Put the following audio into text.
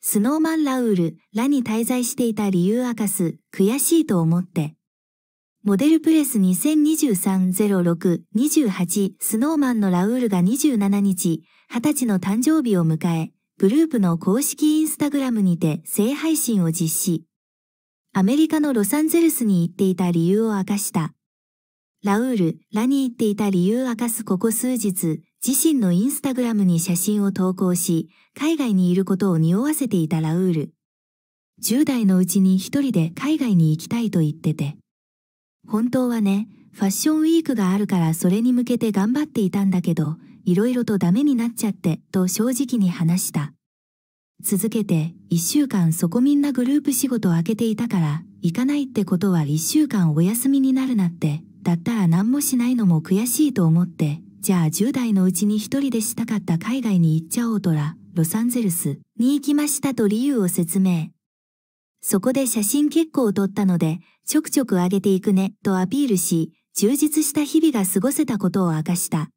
スノーマンラウール、らに滞在していた理由明かす、悔しいと思って。モデルプレス2023-06-28スノーマンのラウールが27日、20歳の誕生日を迎え、グループの公式インスタグラムにて性配信を実施。アメリカのロサンゼルスに行っていた理由を明かした。ラウール、ラにーっていた理由を明かすここ数日、自身のインスタグラムに写真を投稿し、海外にいることを匂わせていたラウール。10代のうちに一人で海外に行きたいと言ってて。本当はね、ファッションウィークがあるからそれに向けて頑張っていたんだけど、いろいろとダメになっちゃって、と正直に話した。続けて、一週間そこみんなグループ仕事を開けていたから、行かないってことは一週間お休みになるなって、たった何もしないのも悔しいと思って、じゃあ10代のうちに一人でしたかった海外に行っちゃおうとら、ロサンゼルスに行きましたと理由を説明。そこで写真結構撮ったので、ちょくちょく上げていくねとアピールし、充実した日々が過ごせたことを明かした。